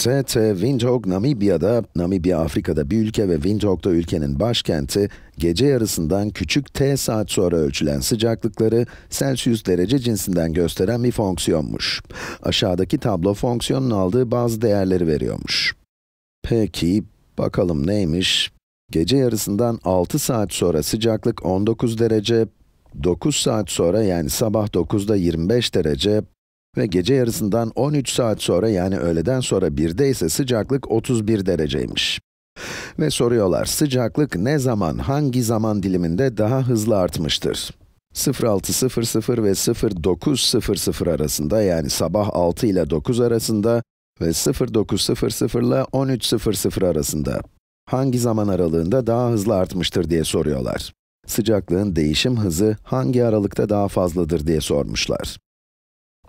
TT Windhoek Namibya'da, Namibya Afrika'da bir ülke ve Windhoek'ta ülkenin başkenti, gece yarısından küçük t saat sonra ölçülen sıcaklıkları Celsius derece cinsinden gösteren bir fonksiyonmuş. Aşağıdaki tablo fonksiyonun aldığı bazı değerleri veriyormuş. Peki, bakalım neymiş? Gece yarısından 6 saat sonra sıcaklık 19 derece, 9 saat sonra yani sabah 9'da 25 derece, ve gece yarısından 13 saat sonra yani öğleden sonra 1'de ise sıcaklık 31 dereceymiş. Ve soruyorlar, sıcaklık ne zaman, hangi zaman diliminde daha hızlı artmıştır? 06.00 ve 09.00 arasında yani sabah 6 ile 9 arasında ve 09.00 ile 13.00 arasında hangi zaman aralığında daha hızlı artmıştır diye soruyorlar. Sıcaklığın değişim hızı hangi aralıkta daha fazladır diye sormuşlar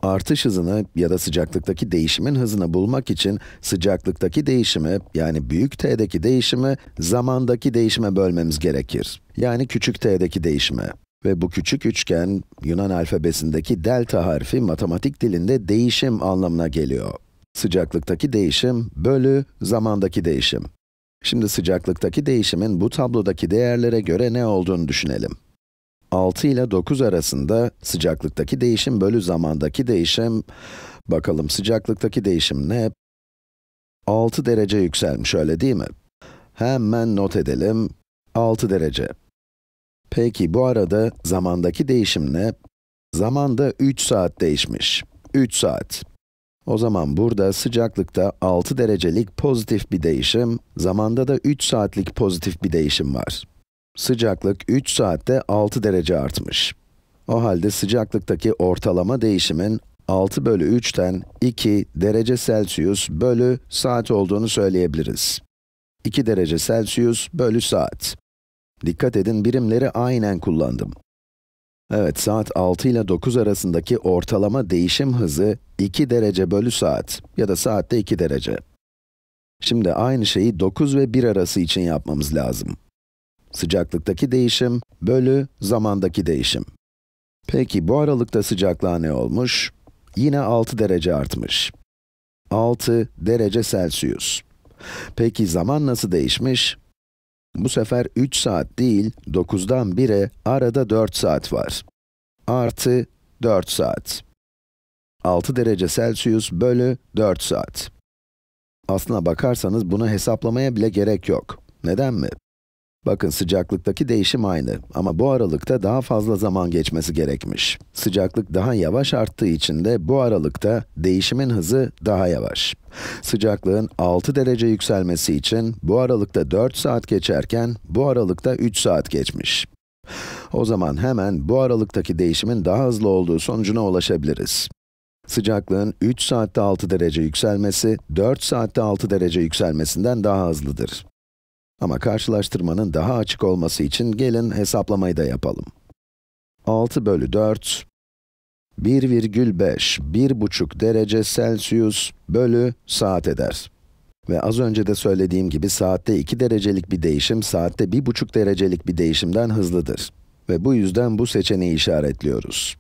artış hızını ya da sıcaklıktaki değişimin hızını bulmak için sıcaklıktaki değişimi, yani büyük T'deki değişimi, zamandaki değişime bölmemiz gerekir. Yani küçük T'deki değişime. Ve bu küçük üçgen, Yunan alfabesindeki delta harfi matematik dilinde değişim anlamına geliyor. Sıcaklıktaki değişim bölü zamandaki değişim. Şimdi sıcaklıktaki değişimin bu tablodaki değerlere göre ne olduğunu düşünelim. 6 ile 9 arasında sıcaklıktaki değişim bölü zamandaki değişim. Bakalım sıcaklıktaki değişim ne? 6 derece yükselmiş öyle değil mi? Hemen not edelim. 6 derece. Peki bu arada zamandaki değişim ne? Zamanda 3 saat değişmiş. 3 saat. O zaman burada sıcaklıkta 6 derecelik pozitif bir değişim, zamanda da 3 saatlik pozitif bir değişim var. Sıcaklık 3 saatte 6 derece artmış. O halde sıcaklıktaki ortalama değişimin 6 bölü 3'ten 2 derece Celsius bölü saat olduğunu söyleyebiliriz. 2 derece Celsius bölü saat. Dikkat edin birimleri aynen kullandım. Evet, saat 6 ile 9 arasındaki ortalama değişim hızı 2 derece bölü saat ya da saatte 2 derece. Şimdi aynı şeyi 9 ve 1 arası için yapmamız lazım. Sıcaklıktaki değişim bölü zamandaki değişim. Peki bu aralıkta sıcaklığa ne olmuş? Yine 6 derece artmış. 6 derece Celsius. Peki zaman nasıl değişmiş? Bu sefer 3 saat değil, 9'dan 1'e arada 4 saat var. Artı 4 saat. 6 derece Celsius bölü 4 saat. Aslına bakarsanız bunu hesaplamaya bile gerek yok. Neden mi? Bakın sıcaklıktaki değişim aynı ama bu aralıkta daha fazla zaman geçmesi gerekmiş. Sıcaklık daha yavaş arttığı için de bu aralıkta değişimin hızı daha yavaş. Sıcaklığın 6 derece yükselmesi için bu aralıkta 4 saat geçerken bu aralıkta 3 saat geçmiş. O zaman hemen bu aralıktaki değişimin daha hızlı olduğu sonucuna ulaşabiliriz. Sıcaklığın 3 saatte 6 derece yükselmesi, 4 saatte 6 derece yükselmesinden daha hızlıdır. Ama karşılaştırmanın daha açık olması için gelin hesaplamayı da yapalım. 6 bölü 4, 1,5, 1,5 derece Celsius bölü saat eder. Ve az önce de söylediğim gibi saatte 2 derecelik bir değişim, saatte 1,5 derecelik bir değişimden hızlıdır. Ve bu yüzden bu seçeneği işaretliyoruz.